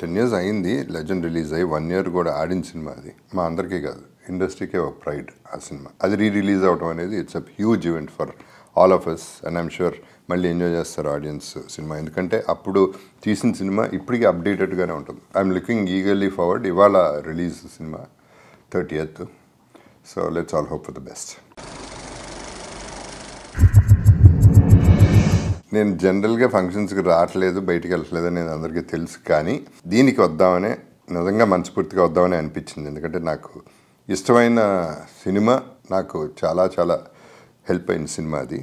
Ten years అయింది legend release అయ్యి one year కూడా ఆడిన సినిమా అది మా అందరికీ కాదు ఇండస్ట్రీకే ఒక ప్రైడ్ ఆ సినిమా అది రీ రిలీజ్ అవడం అనేది it's a huge event for all of us and I'm sure మళ్ళీ ఎంజాయ్ చేస్తారు ఆడియన్స్ సినిమా ఎందుకంటే అప్పుడు తీసిన సినిమా ఇప్పటికీ అప్డేటెడ్గానే ఉంటుంది ఐఎమ్ లుకింగ్ ఈగర్లీ ఫార్వర్డ్ ఇవాళ రిలీజ్ సినిమా thirty so let's all hope for the best నేను జనరల్గా ఫంక్షన్స్కి రావట్లేదు బయటికి వెళ్ళట్లేదు నేను అందరికీ తెలుసు కానీ దీనికి వద్దామనే నిజంగా మనస్ఫూర్తిగా వద్దామని అనిపించింది ఎందుకంటే నాకు ఇష్టమైన సినిమా నాకు చాలా చాలా హెల్ప్ అయిన సినిమా అది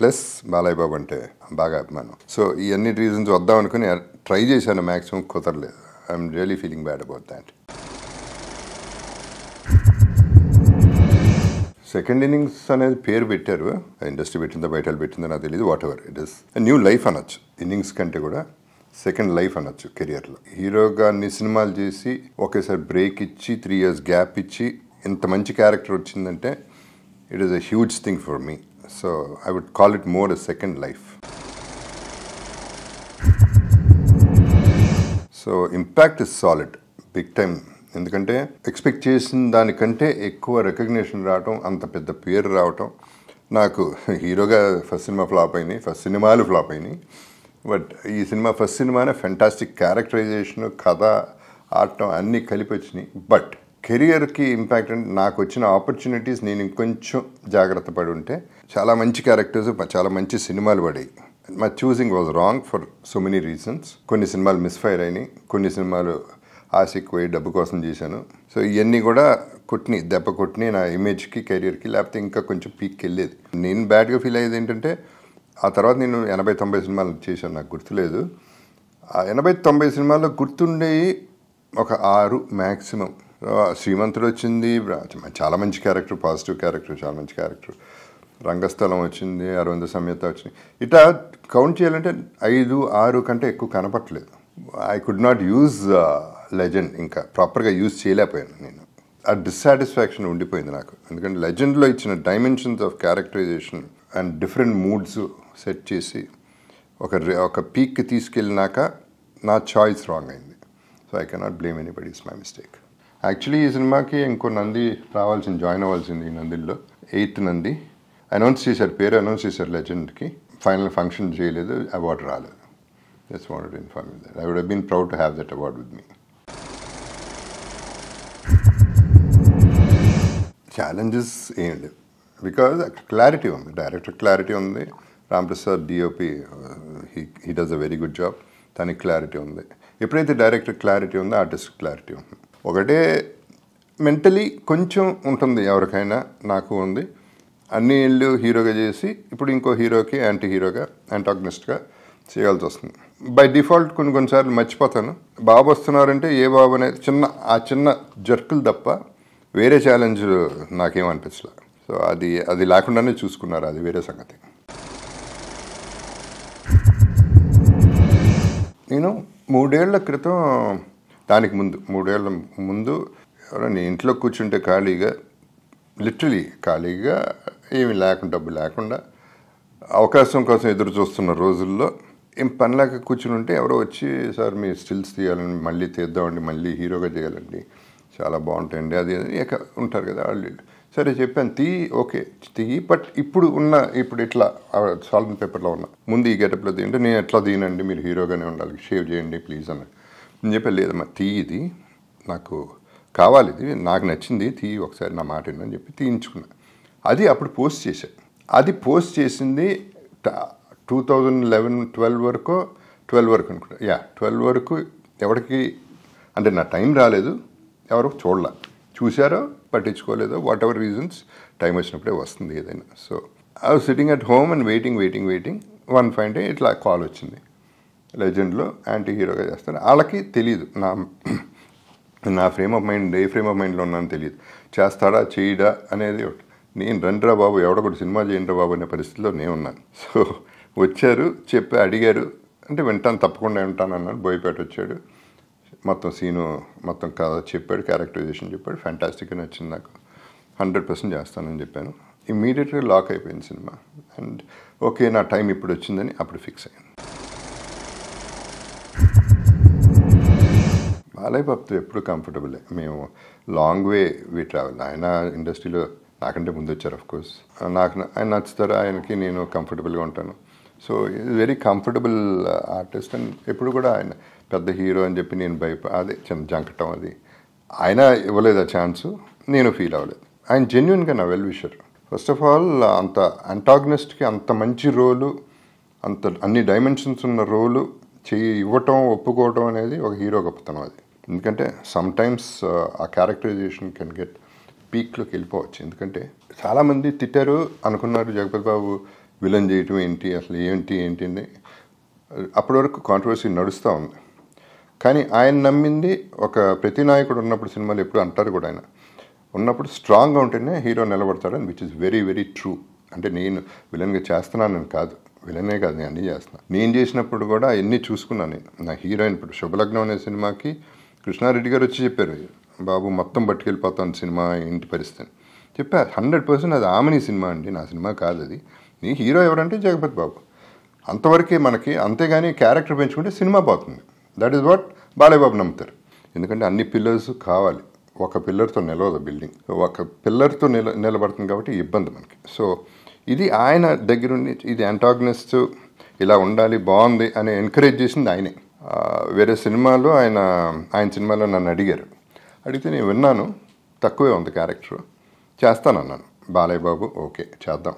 ప్లస్ బాలయ్య బాబు అంటే బాగా అభిమానం సో ఇవన్నీ రీజన్స్ వద్దామనుకుని ట్రై చేశాను మ్యాక్సిమం కుదరలేదు I'm really feeling bad about that second innings అనేది పేరు పెట్టారు ఇండస్ట్రీ పెట్టిందా బయట పెట్టిందా నాకు తెలియదు whatever it is new life అనొచ్చు ఇన్నింగ్స్ కంటే కూడా సెకండ్ లైఫ్ అనొచ్చు కెరియర్లో హీరోగా అన్ని సినిమాలు చేసి ఒకేసారి బ్రేక్ ఇచ్చి త్రీ ఇయర్స్ గ్యాప్ ఇచ్చి ఇంత మంచి క్యారెక్టర్ వచ్చిందంటే it is a huge thing for me so I would call it more a second life so impact is solid big time ఎందుకంటే ఎక్స్పెక్ట్ చేసిన దానికంటే ఎక్కువ రికగ్నేషన్ రావటం అంత పెద్ద పేరు రావటం నాకు హీరోగా ఫస్ట్ సినిమా ఫ్లాప్ అయినాయి ఫస్ట్ సినిమాలు ఫ్లాప్ అయినాయి బట్ ఈ సినిమా ఫస్ట్ సినిమానే ఫెంటాస్టిక్ క్యారెక్టరైజేషను కథ ఆడటం అన్నీ కలిపి వచ్చినాయి బట్ కెరియర్కి ఇంపాక్ట్ అంటే నాకు వచ్చిన ఆపర్చునిటీస్ నేను ఇంకొంచెం జాగ్రత్త పడి ఉంటే చాలా మంచి క్యారెక్టర్స్ చాలా మంచి సినిమాలు పడాయి my choosing was wrong for so many reasons కొన్ని సినిమాలు మిస్ఫైర్ అయినాయి కొన్ని సినిమాలు ఆసిక్ పోయి డబ్బు కోసం చేశాను సో ఇవన్నీ కూడా కొట్టిని దెబ్బ కొట్టిని నా ఇమేజ్కి కెరియర్కి లేకపోతే ఇంకా కొంచెం పీక్కి వెళ్ళేది నేను బ్యాడ్గా ఫీల్ అయ్యేది ఏంటంటే ఆ తర్వాత నేను ఎనభై తొంభై సినిమాలు చేశాను నాకు గుర్తులేదు ఆ ఎనభై తొంభై సినిమాల్లో గుర్తుండేవి ఒక ఆరు మ్యాక్సిమం శ్రీమంతుడు వచ్చింది చాలా మంచి క్యారెక్టర్ పాజిటివ్ క్యారెక్టర్ చాలా మంచి క్యారెక్టర్ రంగస్థలం వచ్చింది అరవింద సమేత వచ్చింది ఇట్లా కౌంట్ చేయాలంటే ఐదు ఆరు కంటే ఎక్కువ కనపట్లేదు I could not use legend ఇంకా ప్రాపర్గా యూజ్ చేయలేకపోయాను నేను ఆ డిస్సాటిస్ఫాక్షన్ ఉండిపోయింది నాకు ఎందుకంటే లెజెండ్లో ఇచ్చిన dimensions of characterisation and different moods set చేసి ఒక ఒక పీక్ తీసుకెళ్ళినాక నా చాయిస్ రాంగ్ అయింది so I cannot blame anybody is my mistake actually ఈ సినిమాకి ఇంకో నంది రావాల్సింది జాయిన్ అవ్వాల్సింది ఈ నందిల్లో ఎయిత్ నంది అనౌన్స్ చేశారు పేరు అనౌన్స్ చేశారు లెజెండ్కి ఫైనల్ ఫంక్షన్ చేయలేదు అవార్డు రాలేదు just wanted inform that I would been proud to have that award with me challenges ఏంటి లేవు బికాజ్ క్లారిటీ ఉంది డైరెక్టర్ క్లారిటీ ఉంది Ramprasad DOP he he does a very good job తనకి clarity ఉంది ఎప్పుడైతే director clarity ఉందో artist clarity ఉంది ఒకటే మెంటలీ కొంచెం ఉంటుంది ఎవరికైనా నాకు ఉంది అన్ని ఇళ్ళు హీరోగా చేసి ఇప్పుడు ఇంకో హీరోకి యాంటీ హీరోగా యాంటాగ్నిస్ట్గా చేయాల్సి వస్తుంది బై డిఫాల్ట్ కొన్ని కొన్నిసార్లు మర్చిపోతాను బాబు వస్తున్నారంటే ఏ బాబు అనేది చిన్న ఆ చిన్న జర్కులు తప్ప వేరే ఛాలెంజ్ నాకేం సో అది అది లేకుండానే చూసుకున్నారు అది వేరే సంగతి నేను మూడేళ్ల క్రితం దానికి ముందు మూడేళ్ల ముందు ఎవరైనా ఇంట్లో కూర్చుంటే ఖాళీగా లిటరలీ ఖాళీగా ఏమి లేకుండా డబ్బు లేకుండా అవకాశం కోసం ఎదురు చూస్తున్న రోజుల్లో ఏం పని లేక కూర్చుని ఉంటే ఎవరో వచ్చి సార్ మీ స్టిల్స్ తీయాలండి మళ్ళీ తీద్దామండి మళ్ళీ హీరోగా చేయాలండి చాలా బాగుంటాయండి అది ఉంటారు కదా వాళ్ళు సరే చెప్పాను తీ ఓకే తీ బట్ ఇప్పుడు ఉన్న ఇప్పుడు ఇట్లా సాల్ట్ పేపర్లో ఉన్న ముందు ఈ గెటప్లో తింటే నేను ఎట్లా తీనండి మీరు హీరోగానే ఉండాలి షేవ్ చేయండి ప్లీజ్ అని నేను చెప్పాను లేదమ్మా తీ ఇది నాకు కావాలి ఇది నాకు నచ్చింది తీ ఒకసారి నా మాట అని చెప్పి తీయించుకున్నా అది అప్పుడు పోస్ట్ చేశాను అది పోస్ట్ చేసింది టూ థౌజండ్ లెవెన్ ట్వెల్వ్ వరకు ట్వెల్వ్ వరకు అనుకుంటా యా ట్వెల్వ్ వరకు ఎవరికి అంటే నా టైం రాలేదు ఎవరు చూడలే చూశారో పట్టించుకోలేదో వాట్ ఎవర్ రీజన్స్ టైం వచ్చినప్పుడే వస్తుంది ఏదైనా so I was sitting at home and waiting waiting waiting one five day ఇట్లా కాల్ వచ్చింది లెజెండ్లో యాంటీ హీరోగా చేస్తాను వాళ్ళకి తెలియదు నా నా ఫ్రేమ్ ఆఫ్ మైండ్ ఏ ఫ్రేమ్ ఆఫ్ మైండ్లో ఉన్నాను తెలియదు చేస్తాడా చేయడా అనేది ఒకటి నేను రండిరా బాబు ఎవడ కూడా సినిమా చేయండిరా బాబు అనే పరిస్థితిలో నేను ఉన్నాను సో వచ్చారు చెప్పి అడిగారు అంటే వింటాను తప్పకుండా వింటాను అన్నాడు బోయపేట వచ్చాడు మొత్తం సీను మొత్తం కథ చెప్పాడు క్యారెక్టరైజేషన్ చెప్పాడు ఫ్యాంటాస్టిక్గా నచ్చింది నాకు హండ్రెడ్ పర్సెంట్ చేస్తానని చెప్పాను ఇమీడియట్గా లాక్ అయిపోయింది సినిమా అండ్ ఓకే నా టైం ఇప్పుడు వచ్చిందని అప్పుడు ఫిక్స్ అయ్యాను బాలయ్య భక్తులు ఎప్పుడు కంఫర్టబులే మేము లాంగ్ వే వీ ట్రావెల్ ఆయన ఇండస్ట్రీలో నాకంటే ముందు వచ్చారు అఫ్ కోర్స్ నాకు ఆయన నచ్చుతారు ఆయనకి నేను కంఫర్టబుల్గా ఉంటాను so very comfortable artist and ఎప్పుడు కూడా ఆయన పెద్ద హీరో అని చెప్పి నేను భయప అదే చిన్న జంకటం అది ఆయన ఇవ్వలేదు ఆ ఛాన్సు నేను ఫీల్ అవ్వలేదు ఆయన జెన్యున్గా నా well wisher first of all అంత అంటాగ్నిస్ట్కి అంత మంచి రోలు అంత అన్ని డైమెన్షన్స్ ఉన్న రోలు చేయి ఇవ్వటం ఒప్పుకోవటం అనేది ఒక హీరో గొప్పతనం అది ఎందుకంటే సమ్టైమ్స్ ఆ క్యారెక్టరైజేషన్ కెన్ గెట్ పీక్లోకి వెళ్ళిపోవచ్చు ఎందుకంటే చాలామంది తిట్టారు అనుకున్నారు జగపతి బాబు విలన్ చేయటం ఏంటి అసలు ఏంటి ఏంటి అని అప్పటి వరకు కాంట్రవర్సీ నడుస్తూ ఉంది కానీ ఆయన నమ్మింది ఒక ప్రతి నాయకుడు ఉన్నప్పుడు సినిమాలు ఎప్పుడు అంటారు కూడా ఆయన ఉన్నప్పుడు స్ట్రాంగ్గా ఉంటేనే హీరో నిలబడతాడని which is very very true అంటే నేను విలన్గా చేస్తున్నాను కాదు విలనే కాదు నేను అన్నీ చేస్తున్నాను నేను చేసినప్పుడు కూడా ఎన్ని చూసుకున్నాను నేను నా హీరోయిన్ ఇప్పుడు శుభలగ్నం అనే సినిమాకి కృష్ణారెడ్డి గారు వచ్చి చెప్పారు బాబు మొత్తం పట్టుకెళ్ళిపోతాను సినిమా ఇంటి పరిస్థితిని చెప్పా హండ్రెడ్ పర్సెంట్ అది ఆమెని సినిమా అండి నా సినిమా కాదు అది నీ హీరో ఎవరంటే జగపతి బాబు అంతవరకే మనకి అంతేగాని క్యారెక్టర్ పెంచుకుంటే సినిమా పోతుంది దట్ ఈస్ వాట్ బాలయ్యబాబు నమ్ముతారు ఎందుకంటే అన్ని పిల్లర్స్ కావాలి ఒక పిల్లర్తో నిలవదు బిల్డింగ్ ఒక పిల్లర్తో నిల నిలబడుతుంది కాబట్టి ఇబ్బంది మనకి సో ఇది ఆయన దగ్గర ఇది అంటాగ్నిస్ట్ ఇలా ఉండాలి బాగుంది అని ఎంకరేజ్ చేసింది ఆయనే వేరే సినిమాలో ఆయన ఆయన సినిమాలో నన్ను అడిగారు అడిగితే నేను విన్నాను తక్కువే ఉంది క్యారెక్టర్ అన్నాను బాలయ్య బాబు ఓకే చేద్దాం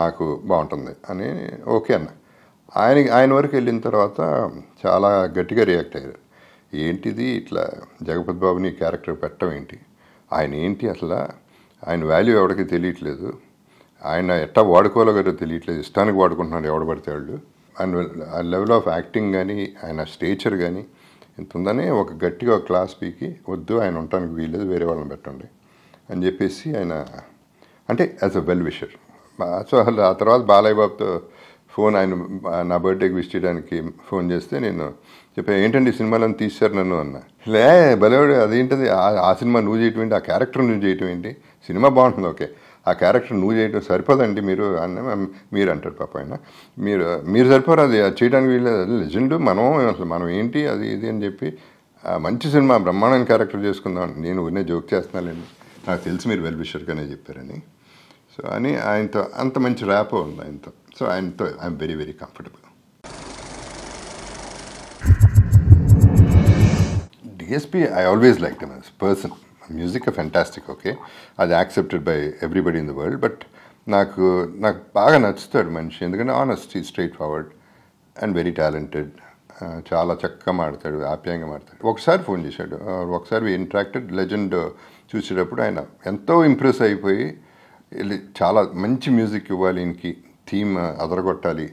నాకు బాగుంటుంది అని ఓకే అన్నా ఆయన ఆయన వరకు వెళ్ళిన తర్వాత చాలా గట్టిగా రియాక్ట్ అయ్యారు ఏంటిది ఇట్లా జగపతి బాబుని క్యారెక్టర్ పెట్టడం ఏంటి ఆయన ఏంటి అసలు ఆయన వాల్యూ ఎవరికి తెలియట్లేదు ఆయన ఎట్టా వాడుకోవాలో కదా తెలియట్లేదు ఇష్టానికి వాడుకుంటున్నారు ఎవడు పడితే వాళ్ళు అండ్ ఆ లెవెల్ ఆఫ్ యాక్టింగ్ కానీ ఆయన స్టేచర్ కానీ ఇంత ఉందని ఒక గట్టిగా ఒక క్లాస్ పీకి వద్దు ఆయన ఉండటానికి వీల్లేదు వేరే వాళ్ళని పెట్టండి అని చెప్పేసి ఆయన అంటే as a well wisher so ఆ తర్వాత బాలయ్య బాబుతో ఫోన్ ఆయన నా బర్త్డేకి విష్ చేయడానికి ఫోన్ చేస్తే నేను చెప్పాను ఏంటండి సినిమాలను తీశారు నన్ను అన్న లే బలేవాడు అదేంటది ఆ సినిమా నువ్వు చేయటం ఏంటి ఆ క్యారెక్టర్ నువ్వు చేయటం ఏంటి సినిమా బాగుంటుంది ఓకే ఆ క్యారెక్టర్ నువ్వు చేయటం సరిపోదండి మీరు అన్న మీరు అంటారు పాప ఆయన మీరు మీరు సరిపోరు అది చేయడానికి వీళ్ళది లెజెండ్ మనం అసలు మనం ఏంటి అది ఇది అని చెప్పి మంచి సినిమా బ్రహ్మాండం క్యారెక్టర్ చేసుకుందాం నేను ఊరినే జోక్ చేస్తున్నాను నాకు తెలిసి మీరు వెల్ విషర్గానే చెప్పారని సో అని ఆయనతో అంత మంచి ర్యాప్ ఉంది ఆయనతో so I'm, I'm very, very comfortable. DSP, I always liked him as a person. Music fantastic okay అది accepted by everybody in the world but నాకు నాకు బాగా నచ్చుతాడు మనిషి ఎందుకంటే honest straight forward and very talented చాలా చక్కగా మాడతాడు ఆప్యాయంగా మాడతాడు ఒకసారి ఫోన్ చేశాడు ఒకసారి ఇంట్రాక్టెడ్ లెజెండ్ చూసేటప్పుడు ఆయన ఎంతో ఇంప్రెస్ అయిపోయి వెళ్ళి చాలా మంచి మ్యూజిక్ ఇవ్వాలి ఈయనకి థీమ్ uh, అదరగొట్టాలి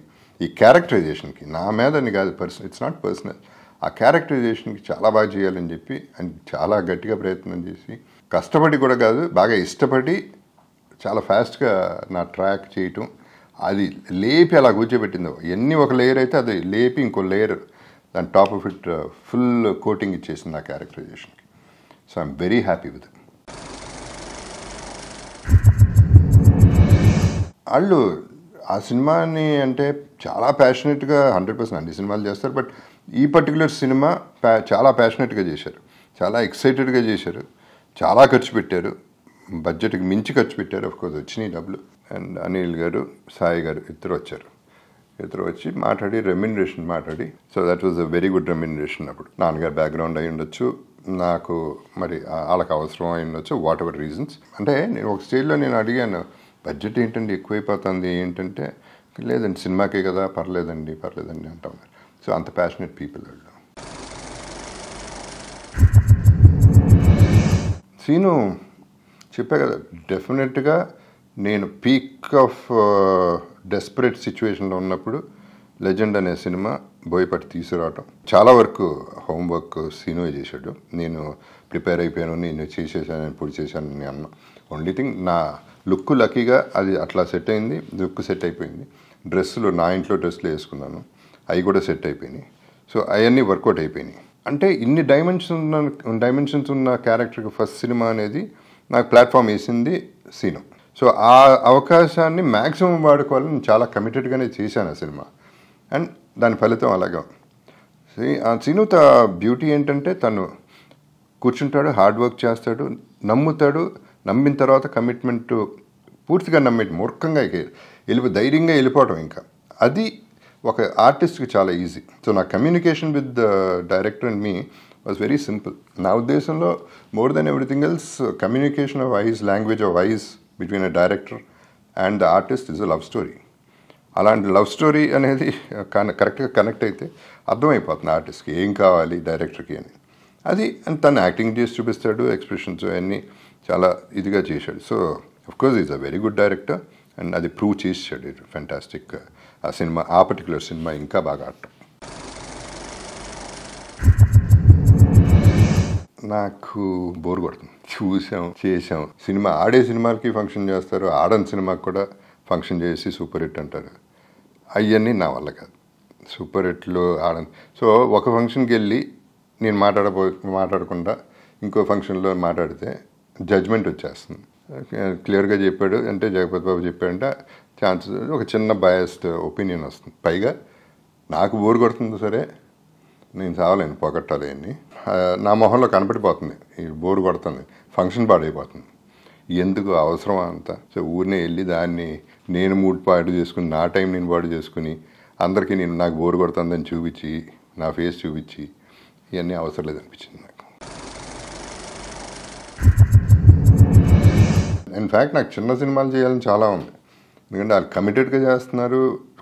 ఈ క్యారెక్టరైజేషన్కి నా మీద అని కాదు పర్సన్ ఇట్స్ నాట్ పర్సనల్ ఆ క్యారెక్టరైజేషన్కి చాలా బాగా చేయాలని చెప్పి అండ్ చాలా గట్టిగా ప్రయత్నం చేసి కష్టపడి కూడా కాదు బాగా ఇష్టపడి చాలా ఫాస్ట్గా నా ట్రాక్ చేయటం అది లేపి అలా కూర్చోబెట్టిందో ఎన్ని ఒక లేయర్ అయితే అది లేపి ఇంకో లేయర్ దాని top of it full coating ఇచ్చేసింది నా క్యారెక్టరైజేషన్కి so I'm very happy with వాళ్ళు ఆ సినిమాని అంటే చాలా ప్యాషనెట్గా హండ్రెడ్ పర్సెంట్ అన్ని సినిమాలు చేస్తారు బట్ ఈ పర్టికులర్ సినిమా చాలా ప్యాషనెట్గా చేశారు చాలా ఎక్సైటెడ్గా చేశారు చాలా ఖర్చు పెట్టారు బడ్జెట్కి మించి ఖర్చు పెట్టారు కోర్స్ వచ్చినాయి డబ్బులు అండ్ అనిల్ గారు సాయి గారు ఇద్దరు వచ్చారు ఇద్దరు వచ్చి మాట్లాడి రెమ్యునరేషన్ మాట్లాడి so that was a very good remuneration అప్పుడు నాన్నగారు బ్యాక్గ్రౌండ్ అయి ఉండొచ్చు నాకు మరి వాళ్ళకి అవసరం అయి ఉండొచ్చు వాట్ ఎవర్ రీజన్స్ అంటే నేను ఒక స్టేజ్లో నేను అడిగాను బడ్జెట్ ఏంటండి ఎక్కువైపోతుంది ఏంటంటే లేదండి సినిమాకే కదా పర్లేదండి పర్లేదండి అంటాం సో అంత ప్యాషనెట్ పీపుల్ వాళ్ళు సీను చెప్పా కదా డెఫినెట్గా నేను పీక్ ఆఫ్ డెస్పరేట్ సిచ్యువేషన్లో ఉన్నప్పుడు లెజెండ్ అనే సినిమా బోయపాటి తీసుకురావటం చాలా వరకు హోంవర్క్ సీనువే చేశాడు నేను ప్రిపేర్ అయిపోయాను నేను చేసేసాను నేను పొడి చేశాను అని అన్న ఓన్లీ థింగ్ నా లుక్ లక్కీగా అది అట్లా సెట్ అయింది లుక్ సెట్ అయిపోయింది డ్రెస్సులు నా ఇంట్లో డ్రెస్సులు వేసుకున్నాను అవి కూడా సెట్ అయిపోయినాయి సో అవన్నీ వర్కౌట్ అయిపోయినాయి అంటే ఇన్ని డైమెన్షన్ ఉన్న డైమెన్షన్స్ ఉన్న క్యారెక్టర్కి ఫస్ట్ సినిమా అనేది నాకు ప్లాట్ఫామ్ వేసింది సీను సో ఆ అవకాశాన్ని మ్యాక్సిమం వాడుకోవాలని చాలా కమిటెడ్గానే చేశాను ఆ సినిమా అండ్ దాని ఫలితం అలాగా సీను బ్యూటీ ఏంటంటే తను కూర్చుంటాడు హార్డ్ వర్క్ చేస్తాడు నమ్ముతాడు నమ్మిన తర్వాత కమిట్మెంట్ పూర్తిగా నమ్మేటి మూర్ఖంగా వెళ్ళిపో ధైర్యంగా వెళ్ళిపోవడం ఇంకా అది ఒక ఆర్టిస్ట్కి చాలా ఈజీ సో నా communication with the director and me was very simple నా ఉద్దేశంలో more than everything else communication of vibes language of vibes between a director and the artist is a love story అలాంటి love story అనేది కరెక్ట్గా connect అయితే అర్థమైపోతుంది ఆర్టిస్ట్కి ఏం కావాలి డైరెక్టర్కి అని అది అండ్ తను యాక్టింగ్ చేసి చూపిస్తాడు ఎక్స్ప్రెషన్స్ అన్నీ చాలా ఇదిగా చేశాడు so course is a very good director and అది ప్రూవ్ చేసాడు ఫెంటాస్టిక్ ఆ సినిమా ఆ పర్టికులర్ సినిమా ఇంకా బాగా ఆడటం నాకు బోర్ కొడుతుంది చూసాం చేసాం సినిమా ఆడే సినిమాలకి ఫంక్షన్ చేస్తారు ఆడని సినిమాకి కూడా ఫంక్షన్ చేసి సూపర్ హిట్ అంటారు అవన్నీ నా వల్ల కాదు సూపర్ హిట్లు ఆడని సో ఒక ఫంక్షన్కి వెళ్ళి నేను మాట్లాడబో మాట్లాడకుండా ఇంకో ఫంక్షన్లో మాట్లాడితే జడ్జ్మెంట్ వచ్చేస్తుంది క్లియర్గా చెప్పాడు అంటే జగపతి బాబు చెప్పాడంటే ఛాన్సెస్ ఒక చిన్న బయస్డ్ ఒపీనియన్ వస్తుంది పైగా నాకు బోర్ కొడుతుంది సరే నేను చావలేను పోగొట్టాలి అన్ని నా మొహంలో కనపడిపోతుంది ఈ బోరు కొడుతుంది ఫంక్షన్ పాడైపోతుంది ఎందుకు అవసరం అంత సో ఊరినే వెళ్ళి దాన్ని నేను మూడు పాటు చేసుకుని నా టైం నేను పాటు చేసుకుని అందరికీ నేను నాకు బోరు కొడుతుందని చూపించి నా ఫేస్ చూపించి ఇవన్నీ అవసరం లేదనిపించింది నాకు ఇన్ఫ్యాక్ట్ నాకు చిన్న సినిమాలు చేయాలని చాలా ఉంది ఎందుకంటే వాళ్ళు కమిటెడ్గా చేస్తున్నారు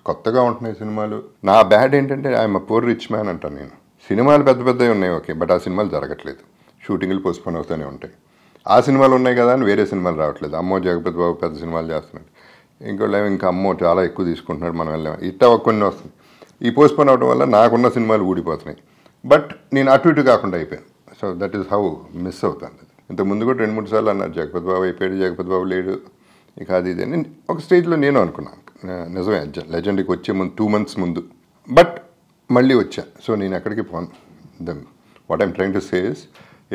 కొత్తగా ఉంటున్నాయి సినిమాలు నా బ్యాడ్ ఏంటంటే ఐఎమ్ పూర్ రిచ్ మ్యాన్ అంటాను నేను సినిమాలు పెద్ద పెద్దవి ఉన్నాయి ఓకే బట్ ఆ సినిమాలు జరగట్లేదు షూటింగ్లు పోస్ట్పోన్ అవుతూనే ఉంటాయి ఆ సినిమాలు ఉన్నాయి కదా అని వేరే సినిమాలు రావట్లేదు అమ్మో జగపతి బాబు పెద్ద సినిమాలు చేస్తున్నాడు ఇంకోళ్ళు ఇంకా అమ్మో చాలా ఎక్కువ తీసుకుంటున్నాడు మనం వెళ్ళాం ఒక కొన్ని వస్తుంది ఈ పోస్ట్పోన్ అవడం వల్ల నాకున్న సినిమాలు ఊడిపోతున్నాయి బట్ నేను అటు ఇటు కాకుండా అయిపోయాను so that is how miss అవుతుంది ఇంతకుముందు కూడా రెండు మూడు సార్లు అన్నారు జగపతి బాబు అయిపోయాడు జగపతి బాబు లేడు ఇక అది ఇది అని ఒక స్టేజ్లో నేను అనుకున్నాను నిజమే లెజెండ్కి వచ్చే ముందు టూ మంత్స్ ముందు బట్ మళ్ళీ వచ్చా సో నేను ఎక్కడికి పోను then what I'm trying to says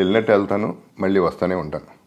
వెళ్ళినట్టు వెళ్తాను మళ్ళీ వస్తూనే ఉంటాను